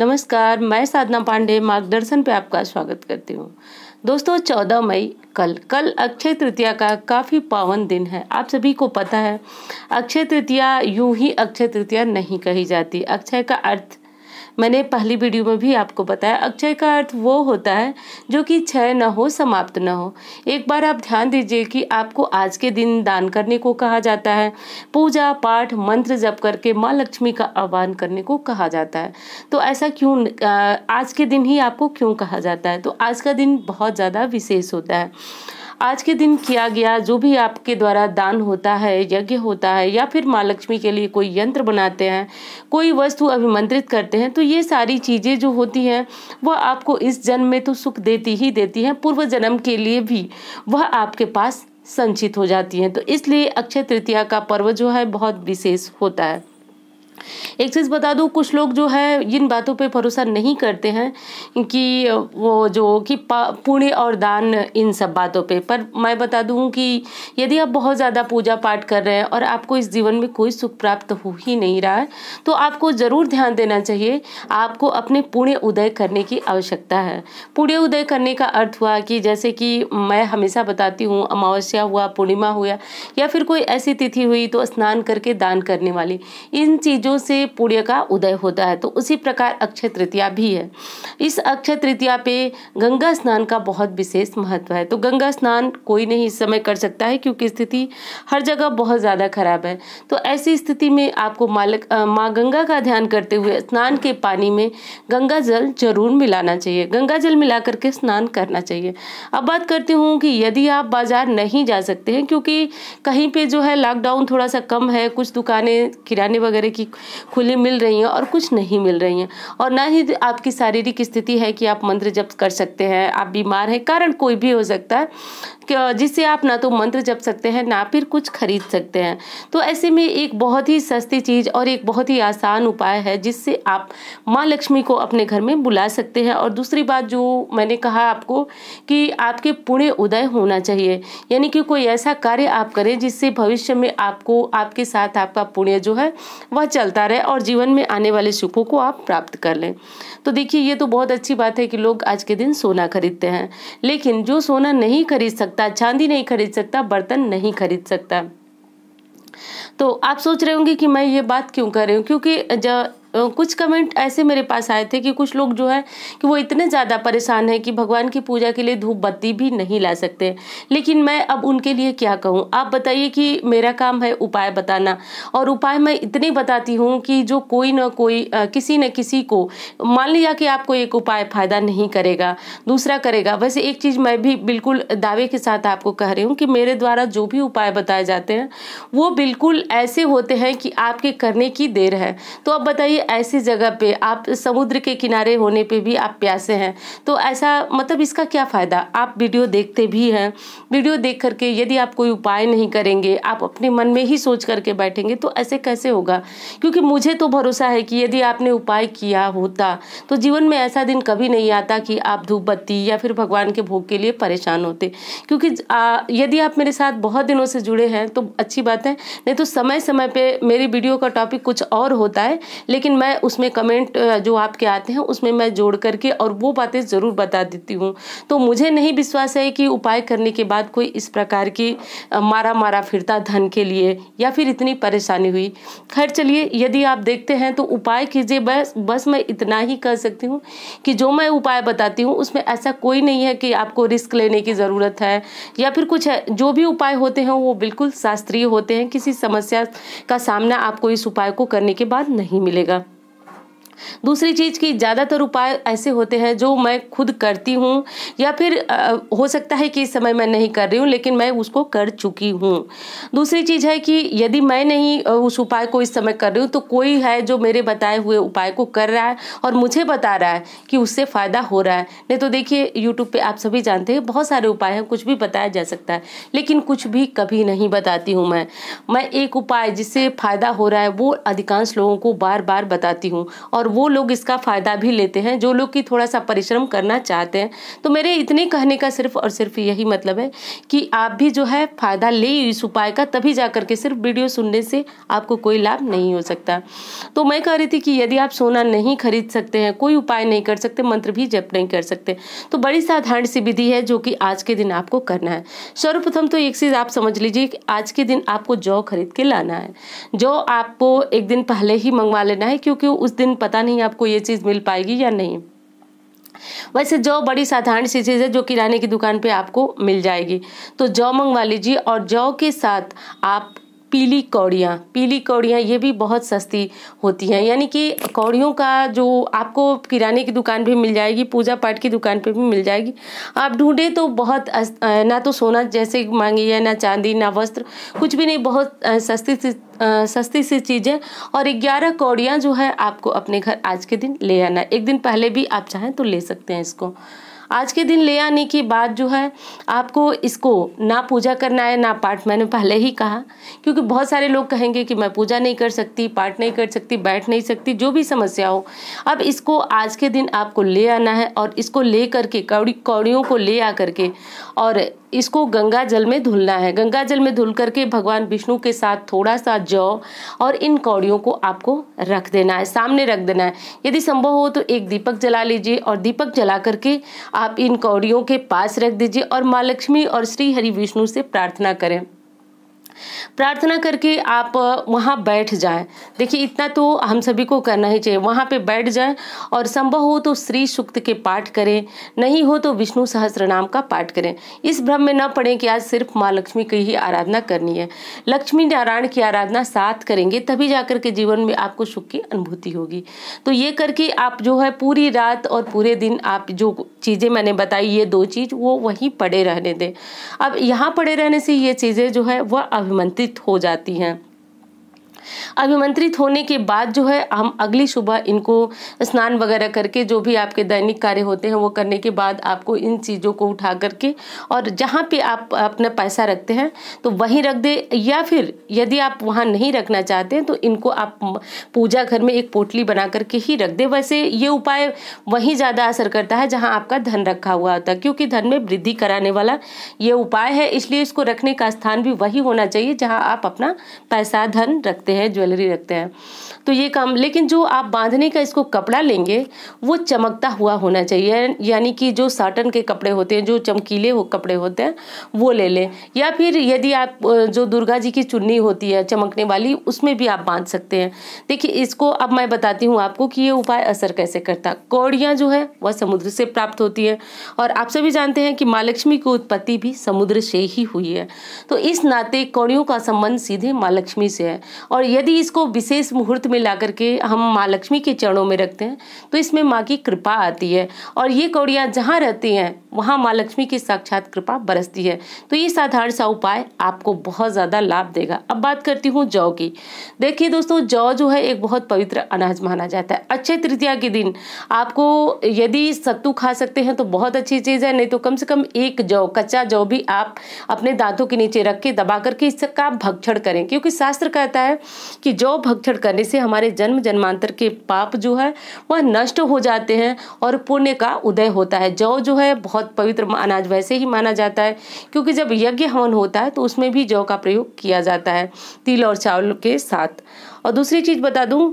नमस्कार मैं साधना पांडे मार्गदर्शन पे आपका स्वागत करती हूँ दोस्तों चौदह मई कल कल अक्षय तृतीया का काफ़ी पावन दिन है आप सभी को पता है अक्षय तृतीया यूं ही अक्षय तृतीया नहीं कही जाती अक्षय का अर्थ मैंने पहली वीडियो में भी आपको बताया अक्षय का अर्थ वो होता है जो कि क्षय न हो समाप्त न हो एक बार आप ध्यान दीजिए कि आपको आज के दिन दान करने को कहा जाता है पूजा पाठ मंत्र जप करके माँ लक्ष्मी का आह्वान करने को कहा जाता है तो ऐसा क्यों आज के दिन ही आपको क्यों कहा जाता है तो आज का दिन बहुत ज़्यादा विशेष होता है आज के दिन किया गया जो भी आपके द्वारा दान होता है यज्ञ होता है या फिर माँ लक्ष्मी के लिए कोई यंत्र बनाते हैं कोई वस्तु अभिमंत्रित करते हैं तो ये सारी चीज़ें जो होती हैं वह आपको इस जन्म में तो सुख देती ही देती हैं पूर्व जन्म के लिए भी वह आपके पास संचित हो जाती हैं तो इसलिए अक्षय तृतीया का पर्व जो है बहुत विशेष होता है एक चीज़ बता दूँ कुछ लोग जो है इन बातों पे भरोसा नहीं करते हैं कि वो जो कि पुण्य और दान इन सब बातों पे पर मैं बता दूँ कि यदि आप बहुत ज़्यादा पूजा पाठ कर रहे हैं और आपको इस जीवन में कोई सुख प्राप्त हो ही नहीं रहा है तो आपको ज़रूर ध्यान देना चाहिए आपको अपने पुण्य उदय करने की आवश्यकता है पुण्य उदय करने का अर्थ हुआ कि जैसे कि मैं हमेशा बताती हूँ अमावस्या हुआ पूर्णिमा हुआ या फिर कोई ऐसी तिथि हुई तो स्नान करके दान करने वाली इन चीज़ों बीजों से पुण्य का उदय होता है तो उसी प्रकार अक्षय तृतीया भी है इस अक्षय तृतीया पे गंगा स्नान का बहुत विशेष महत्व है तो गंगा स्नान कोई नहीं इस समय कर सकता है क्योंकि स्थिति हर जगह बहुत ज़्यादा खराब है तो ऐसी स्थिति में आपको मालक माँ गंगा का ध्यान करते हुए स्नान के पानी में गंगा जल जरूर मिलाना चाहिए गंगा जल मिला करके स्नान करना चाहिए अब बात करती हूँ कि यदि आप बाज़ार नहीं जा सकते हैं क्योंकि कहीं पे जो है लॉकडाउन थोड़ा सा कम है कुछ दुकानें किराने वगैरह की खुली मिल रही हैं और कुछ नहीं मिल रही हैं और ना ही आपकी शारीरिक स्थिति है कि आप मंत्र जप कर सकते हैं आप बीमार हैं कारण कोई भी हो सकता है जिससे आप ना तो मंत्र जप सकते हैं ना फिर कुछ खरीद सकते हैं तो ऐसे में एक बहुत ही सस्ती चीज़ और एक बहुत ही आसान उपाय है जिससे आप माँ लक्ष्मी को अपने घर में बुला सकते हैं और दूसरी बात जो मैंने कहा आपको कि आपके पुण्य उदय होना चाहिए यानी कि कोई ऐसा कार्य आप करें जिससे भविष्य में आपको आपके साथ आपका पुण्य जो है वह चल चलता रहे और जीवन में आने वाले सुखों को आप प्राप्त कर लें तो देखिए ये तो बहुत अच्छी बात है कि लोग आज के दिन सोना खरीदते हैं लेकिन जो सोना नहीं खरीद सकता चांदी नहीं खरीद सकता बर्तन नहीं खरीद सकता तो आप सोच रहे होंगे कि मैं ये बात क्यों कर रही हूँ क्योंकि कुछ कमेंट ऐसे मेरे पास आए थे कि कुछ लोग जो है कि वो इतने ज़्यादा परेशान हैं कि भगवान की पूजा के लिए धूप बत्ती भी नहीं ला सकते लेकिन मैं अब उनके लिए क्या कहूँ आप बताइए कि मेरा काम है उपाय बताना और उपाय मैं इतने बताती हूँ कि जो कोई ना कोई आ, किसी न किसी को मान लिया कि आपको एक उपाय फ़ायदा नहीं करेगा दूसरा करेगा वैसे एक चीज़ मैं भी बिल्कुल दावे के साथ आपको कह रही हूँ कि मेरे द्वारा जो भी उपाय बताए जाते हैं वो बिल्कुल ऐसे होते हैं कि आपके करने की देर है तो अब बताइए ऐसी जगह पे आप समुद्र के किनारे होने पे भी आप प्यासे हैं तो ऐसा मतलब इसका क्या फ़ायदा आप वीडियो देखते भी हैं वीडियो देख करके यदि आप कोई उपाय नहीं करेंगे आप अपने मन में ही सोच करके बैठेंगे तो ऐसे कैसे होगा क्योंकि मुझे तो भरोसा है कि यदि आपने उपाय किया होता तो जीवन में ऐसा दिन कभी नहीं आता कि आप धूप बत्ती या फिर भगवान के भोग के लिए परेशान होते क्योंकि यदि आप मेरे साथ बहुत दिनों से जुड़े हैं तो अच्छी बात है नहीं तो समय समय पर मेरी वीडियो का टॉपिक कुछ और होता है लेकिन लेकिन मैं उसमें कमेंट जो आपके आते हैं उसमें मैं जोड़ करके और वो बातें ज़रूर बता देती हूँ तो मुझे नहीं विश्वास है कि उपाय करने के बाद कोई इस प्रकार की मारा मारा फिरता धन के लिए या फिर इतनी परेशानी हुई खैर चलिए यदि आप देखते हैं तो उपाय कीजिए बस बस मैं इतना ही कह सकती हूँ कि जो मैं उपाय बताती हूँ उसमें ऐसा कोई नहीं है कि आपको रिस्क लेने की ज़रूरत है या फिर कुछ है जो भी उपाय होते हैं वो बिल्कुल शास्त्रीय होते हैं किसी समस्या का सामना आपको इस उपाय को करने के बाद नहीं मिलेगा दूसरी चीज़ की ज़्यादातर उपाय ऐसे होते हैं जो मैं खुद करती हूँ या फिर आ, हो सकता है कि इस समय मैं नहीं कर रही हूँ लेकिन मैं उसको कर चुकी हूँ दूसरी चीज़ है कि यदि मैं नहीं उस उपाय को इस समय कर रही हूँ तो कोई है जो मेरे बताए हुए उपाय को कर रहा है और मुझे बता रहा है कि उससे फ़ायदा हो रहा है नहीं तो देखिए यूट्यूब पर आप सभी जानते हैं बहुत सारे उपाय हैं कुछ भी बताया जा सकता है लेकिन कुछ भी कभी नहीं बताती हूँ मैं मैं एक उपाय जिससे फ़ायदा हो रहा है वो अधिकांश लोगों को बार बार बताती हूँ और और वो लोग इसका फ़ायदा भी लेते हैं जो लोग कि थोड़ा सा परिश्रम करना चाहते हैं तो मेरे इतने कहने का सिर्फ और सिर्फ यही मतलब है कि आप भी जो है फ़ायदा ले इस उपाय का तभी जा करके सिर्फ वीडियो सुनने से आपको कोई लाभ नहीं हो सकता तो मैं कह रही थी कि यदि आप सोना नहीं खरीद सकते हैं कोई उपाय नहीं कर सकते मंत्र भी जप नहीं कर सकते तो बड़ी साधारण सी विधि है जो कि आज के दिन आपको करना है सर्वप्रथम तो एक चीज़ आप समझ लीजिए कि आज के दिन आपको जौ खरीद के लाना है जौ आपको एक दिन पहले ही मंगवा लेना है क्योंकि उस दिन पता पता नहीं आपको ये चीज़ मिल पाएगी या नहीं वैसे जौ बड़ी साधारण सी चीज़ है जो किराने की दुकान पे आपको मिल जाएगी तो जौ मंगवा लीजिए और जौ के साथ आप पीली कौड़ियाँ पीली कौड़ियाँ ये भी बहुत सस्ती होती हैं यानी कि कौड़ियों का जो आपको किराने की दुकान पे मिल जाएगी पूजा पाठ की दुकान पे भी मिल जाएगी आप ढूंढे तो बहुत ना तो सोना जैसे मांगी है ना चांदी ना वस्त्र कुछ भी नहीं बहुत सस्ती सी सस्ती सी चीज़ें और ग्यारह कौड़ियाँ जो है आपको अपने घर आज के दिन ले आना एक दिन पहले भी आप चाहें तो ले सकते हैं इसको आज के दिन ले आने की बात जो है आपको इसको ना पूजा करना है ना पाठ मैंने पहले ही कहा क्योंकि बहुत सारे लोग कहेंगे कि मैं पूजा नहीं कर सकती पाठ नहीं कर सकती बैठ नहीं सकती जो भी समस्या हो अब इसको आज के दिन आपको ले आना है और इसको ले करके कौड़ी कौड़ियों को ले आ करके और इसको गंगा जल में धुलना है गंगा जल में धुल करके भगवान विष्णु के साथ थोड़ा सा जौ और इन कौड़ियों को आपको रख देना है सामने रख देना है यदि संभव हो तो एक दीपक जला लीजिए और दीपक जला करके आप इन कौड़ियों के पास रख दीजिए और माँ लक्ष्मी और श्री हरि विष्णु से प्रार्थना करें प्रार्थना करके आप वहाँ बैठ जाएं देखिए इतना तो हम सभी को करना ही चाहिए वहाँ पे बैठ जाएं और संभव हो तो श्री सुक्त के पाठ करें नहीं हो तो विष्णु सहस्र नाम का पाठ करें इस भ्रम में न पड़े कि आज सिर्फ माँ लक्ष्मी की ही आराधना करनी है लक्ष्मी नारायण की आराधना साथ करेंगे तभी जाकर के जीवन में आपको सुख की अनुभूति होगी तो ये करके आप जो है पूरी रात और पूरे दिन आप जो चीज़ें मैंने बताई ये दो चीज़ वो वहीं पड़े रहने दें अब यहाँ पड़े रहने से ये चीज़ें जो है वह अभिमंत्रित हो जाती हैं अभिमंत्रित होने के बाद जो है हम अगली सुबह इनको स्नान वगैरह करके जो भी आपके दैनिक कार्य होते हैं वो करने के बाद आपको इन चीज़ों को उठा करके और जहाँ पे आप अपना पैसा रखते हैं तो वहीं रख दे या फिर यदि आप वहाँ नहीं रखना चाहते हैं तो इनको आप पूजा घर में एक पोटली बना करके ही रख दे वैसे ये उपाय वहीं ज़्यादा असर करता है जहाँ आपका धन रखा हुआ होता है क्योंकि धन में वृद्धि कराने वाला ये उपाय है इसलिए इसको रखने का स्थान भी वही होना चाहिए जहाँ आप अपना पैसा धन रखते हैं हैं ज्वेलरी रखते हैं तो ये काम लेकिन जो आप बांधने का इसको कपड़ा लेंगे वो चमकता हुआ होना चाहिए यानी कि जो साटन के कपड़े होते हैं जो चमकीले हो कपड़े होते हैं वो ले लें या फिर यदि आप जो दुर्गा जी की चुन्नी होती है चमकने वाली उसमें भी आप बांध सकते हैं देखिए इसको अब मैं बताती हूँ आपको कि ये उपाय असर कैसे करता कौड़ियाँ जो है वह समुद्र से प्राप्त होती हैं और आप सभी जानते हैं कि माँ लक्ष्मी की उत्पत्ति भी समुद्र से ही हुई है तो इस नाते कौड़ियों का संबंध सीधे माँ लक्ष्मी से है और यदि इसको विशेष मुहूर्त में ला करके हम माँ लक्ष्मी के चरणों में रखते हैं तो इसमें माँ की कृपा आती है और ये कौड़ियाँ जहाँ रहती हैं वहाँ माँ लक्ष्मी की साक्षात कृपा बरसती है तो ये साधारण सा उपाय आपको बहुत ज़्यादा लाभ देगा अब बात करती हूँ जौ की देखिए दोस्तों जौ जो है एक बहुत पवित्र अनाज माना जाता है अच्छे तृतीया के दिन आपको यदि सत्तू खा सकते हैं तो बहुत अच्छी चीज़ है नहीं तो कम से कम एक जौ कच्चा जौ भी आप अपने दांतों के नीचे रख के दबा करके इसका भक्षण करें क्योंकि शास्त्र कहता है कि जौ भक्षण करने से हमारे जन्म जन्मांतर के पाप जो है वह नष्ट हो जाते हैं और पुण्य का उदय होता है जौ जो है बहुत बहुत पवित्र अनाज वैसे ही माना जाता है क्योंकि जब यज्ञ हवन होता है तो उसमें भी जौ का प्रयोग किया जाता है तिल और चावल के साथ और दूसरी चीज़ बता दूँ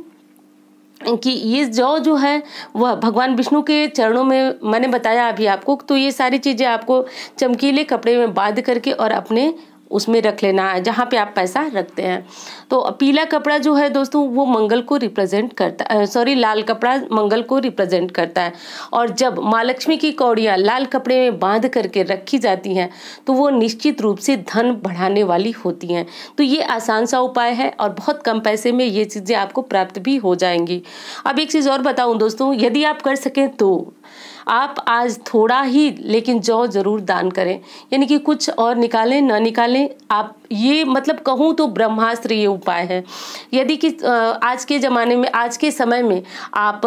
कि ये जौ जो है वह भगवान विष्णु के चरणों में मैंने बताया अभी आपको तो ये सारी चीज़ें आपको चमकीले कपड़े में बांध करके और अपने उसमें रख लेना है जहाँ पे आप पैसा रखते हैं तो पीला कपड़ा जो है दोस्तों वो मंगल को रिप्रेजेंट करता है सॉरी लाल कपड़ा मंगल को रिप्रेजेंट करता है और जब माँ लक्ष्मी की कौड़ियाँ लाल कपड़े में बांध करके रखी जाती हैं तो वो निश्चित रूप से धन बढ़ाने वाली होती हैं तो ये आसान सा उपाय है और बहुत कम पैसे में ये चीज़ें आपको प्राप्त भी हो जाएंगी अब एक चीज़ और बताऊँ दोस्तों यदि आप कर सकें तो आप आज थोड़ा ही लेकिन जौ ज़रूर दान करें यानी कि कुछ और निकालें ना निकालें आप ये मतलब कहूँ तो ब्रह्मास्त्र ये उपाय है यदि कि आज के ज़माने में आज के समय में आप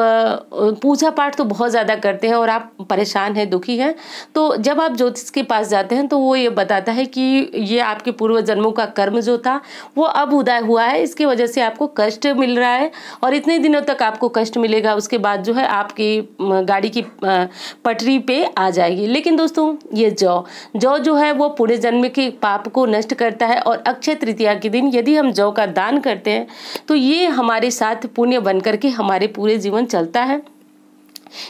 पूजा पाठ तो बहुत ज़्यादा करते हैं और आप परेशान हैं दुखी हैं तो जब आप ज्योतिष के पास जाते हैं तो वो ये बताता है कि ये आपके पूर्व जन्मों का कर्म जो था वो अब उदय हुआ है इसकी वजह से आपको कष्ट मिल रहा है और इतने दिनों तक आपको कष्ट मिलेगा उसके बाद जो है आपकी गाड़ी की पटरी पर आ जाएगी लेकिन दोस्तों ये जौ जौ जो है वो पूरे जन्म के पाप को नष्ट करता है है और अक्षय तृतीया के दिन यदि हम जौ का दान करते हैं तो ये हमारे साथ पुण्य बन करके हमारे पूरे जीवन चलता है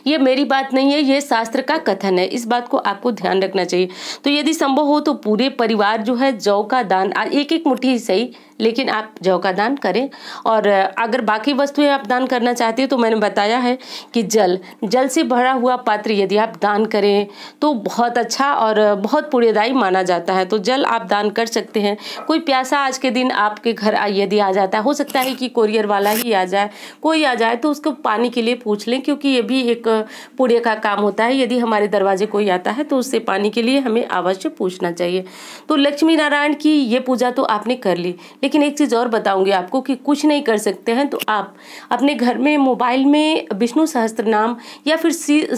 ये मेरी बात नहीं है ये शास्त्र का कथन है इस बात को आपको ध्यान रखना चाहिए तो यदि संभव हो तो पूरे परिवार जो है जौ का दान एक एक मुट्ठी सही लेकिन आप जौ का दान करें और अगर बाकी वस्तुएं आप दान करना चाहते हैं तो मैंने बताया है कि जल जल से भरा हुआ पात्र यदि आप दान करें तो बहुत अच्छा और बहुत पुण्यदायी माना जाता है तो जल आप दान कर सकते हैं कोई प्यासा आज के दिन आपके घर यदि आ जाता है हो सकता है कि कोरियर वाला ही आ जाए कोई आ जाए तो उसको पानी के लिए पूछ लें क्योंकि ये भी एक पुण्य का काम होता है यदि हमारे दरवाजे कोई आता है तो उससे पानी के लिए हमें अवश्य पूछना चाहिए तो लक्ष्मी नारायण की ये पूजा तो आपने कर ली लेकिन एक चीज़ और बताऊंगी आपको कि कुछ नहीं कर सकते हैं तो आप अपने घर में मोबाइल में विष्णु सहस्त्र नाम या फिर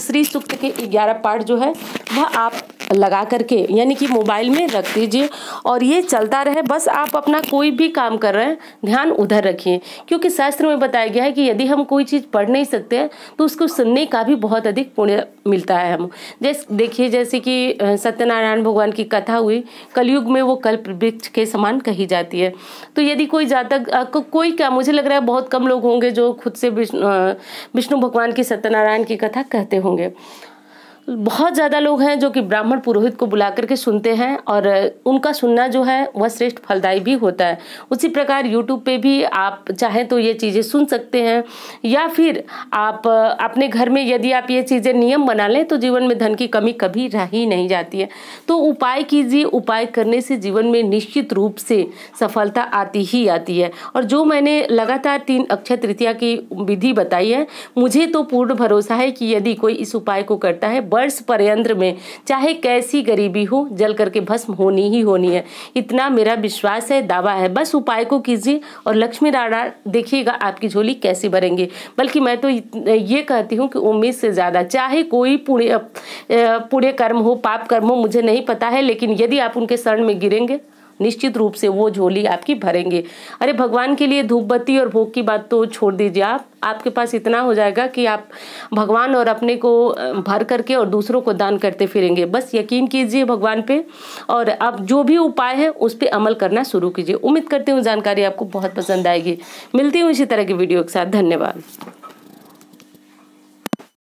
श्री सूक्त के ग्यारह पाठ जो है वह आप लगा करके यानी कि मोबाइल में रख दीजिए और ये चलता रहे बस आप अपना कोई भी काम कर रहे हैं ध्यान उधर रखिए क्योंकि शास्त्र में बताया गया है कि यदि हम कोई चीज़ पढ़ नहीं सकते तो उसको सुनने का भी बहुत अधिक पुण्य मिलता है हम जैसे देखिए जैसे कि सत्यनारायण भगवान की कथा हुई कलयुग में वो कल्प वृक्ष के समान कही जाती है तो यदि कोई जातक को, कोई क्या मुझे लग रहा है बहुत कम लोग होंगे जो खुद से विष्णु भगवान की सत्यनारायण की कथा कहते होंगे बहुत ज़्यादा लोग हैं जो कि ब्राह्मण पुरोहित को बुला करके सुनते हैं और उनका सुनना जो है वह श्रेष्ठ फलदायी भी होता है उसी प्रकार यूट्यूब पे भी आप चाहें तो ये चीज़ें सुन सकते हैं या फिर आप अपने घर में यदि आप ये चीज़ें नियम बना लें तो जीवन में धन की कमी कभी रह ही नहीं जाती है तो उपाय कीजिए उपाय करने से जीवन में निश्चित रूप से सफलता आती ही आती है और जो मैंने लगातार तीन अक्षय तृतीया की विधि बताई है मुझे तो पूर्ण भरोसा है कि यदि कोई इस उपाय को करता है वर्ष पर्यंत्र में चाहे कैसी गरीबी हो जल करके भस्म होनी ही होनी है इतना मेरा विश्वास है दावा है बस उपाय को कीजिए और लक्ष्मी राणा देखिएगा आपकी झोली कैसी भरेंगे बल्कि मैं तो ये कहती हूँ कि उम्मीद से ज़्यादा चाहे कोई पुण्य पुण्य कर्म हो पाप कर्म हो मुझे नहीं पता है लेकिन यदि आप उनके शरण में गिरेंगे निश्चित रूप से वो झोली आपकी भरेंगे अरे भगवान के लिए धूप बत्ती और भोग की बात तो छोड़ दीजिए आप आपके पास इतना हो जाएगा कि आप भगवान और अपने को भर करके और दूसरों को दान करते फिरेंगे बस यकीन कीजिए भगवान पे और आप जो भी उपाय है उस पर अमल करना शुरू कीजिए उम्मीद करती हूँ जानकारी आपको बहुत पसंद आएगी मिलती हूँ इसी तरह की वीडियो के साथ धन्यवाद